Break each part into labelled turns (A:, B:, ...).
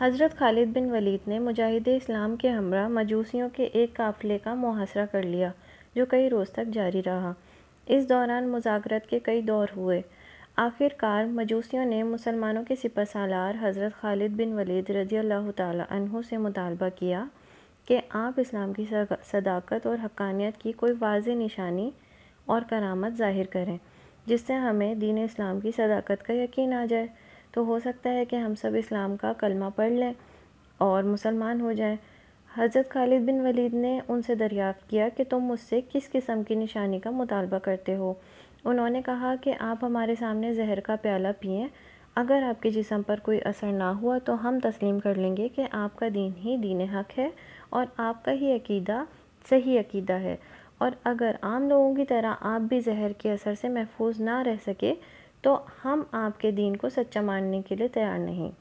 A: हज़रत खालिद बिन वलीद ने मुजाहिद इस्लाम के हमरा मजूसियों के एक काफ़िले का मुहासरा कर लिया जो कई रोज़ तक जारी रहा इस दौरान मुजाकरत के कई दौर हुए आखिरकार मजूसियों ने मुसलमानों के सिपसालार हज़रत खालिद बिन वलीद रज़ी अल्लाह तहों से मुतालबा किया कि आप इस्लाम की सदाकत और हकानियत की कोई वाज निशानी और करामत ज़ाहिर करें जिससे हमें दीन इस्लाम की सदाकत का यकीन आ जाए तो हो सकता है कि हम सब इस्लाम का कलमा पढ़ लें और मुसलमान हो जाएं हज़रत खालिद बिन वलीद ने उनसे दरियाफ़त किया कि तुम मुझसे किस किस्म की निशानी का मुतालबा करते हो उन्होंने कहा कि आप हमारे सामने जहर का प्याला पिएँ अगर आपके जिसम पर कोई असर ना हुआ तो हम तस्लीम कर लेंगे कि आपका दीन ही दीन हक है और आपका ही अकीदा सही अकीदा है और अगर आम लोगों की तरह आप भी जहर के असर से महफूज ना रह सके तो हम आपके दीन को सच्चा मानने के लिए तैयार नहीं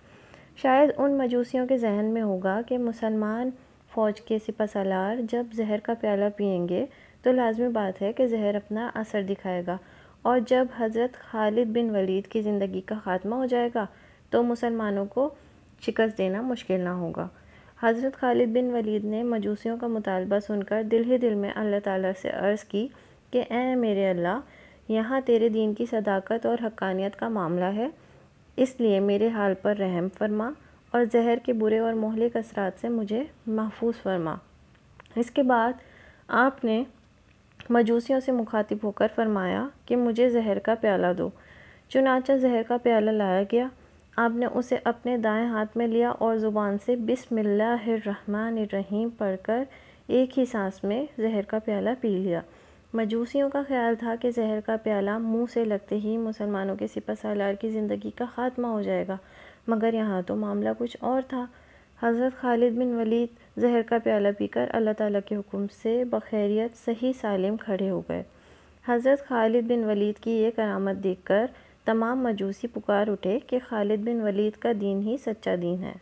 A: शायद उन मजूसियों के जहन में होगा कि मुसलमान फ़ौज के सिपा सलार जब जहर का प्याला पियेंगे तो लाजमी बात है कि जहर अपना असर दिखाएगा और जब हज़रत खालिद बिन वलीद की ज़िंदगी का ख़ात्मा हो जाएगा तो मुसलमानों को शिकस्त देना मुश्किल ना होगा हज़रत खालिद बिन वलीद ने मजूसियों का मुतालबा सुनकर दिल ही दिल में अल्लाह ताला से अर्ज़ की कि ए मेरे अल्लाह यहाँ तेरे दीन की सदाकत और हकानियत का मामला है इसलिए मेरे हाल पर रहम फरमा और जहर के बुरे और मोहलिक असरात से मुझे महफूज फरमा इसके बाद आपने मजूसियों से मुखातिब होकर फरमाया कि मुझे जहर का प्याला दो चुनाचा जहर का प्याला लाया गया आपने उसे अपने दाएं हाथ में लिया और ज़ुबान से बिसमिल्लाहिर्रहमानिर्रहीम पढ़कर एक ही सांस में जहर का प्याला पी लिया मजूसियों का ख्याल था कि जहर का प्याला मुंह से लगते ही मुसलमानों के सिपा सालार की ज़िंदगी का ख़ात्मा हो जाएगा मगर यहाँ तो मामला कुछ और था हज़रत खालिद बिन वलीद जहर का प्याला पीकर अल्लाह ताला के हुक्म से बखैरियत सही सालिम खड़े हो गए हज़रत खालिद बिन वलीद की ये करामत देखकर तमाम मजूसी पुकार उठे कि खालिद बिन वलीद का दीन ही सच्चा दीन है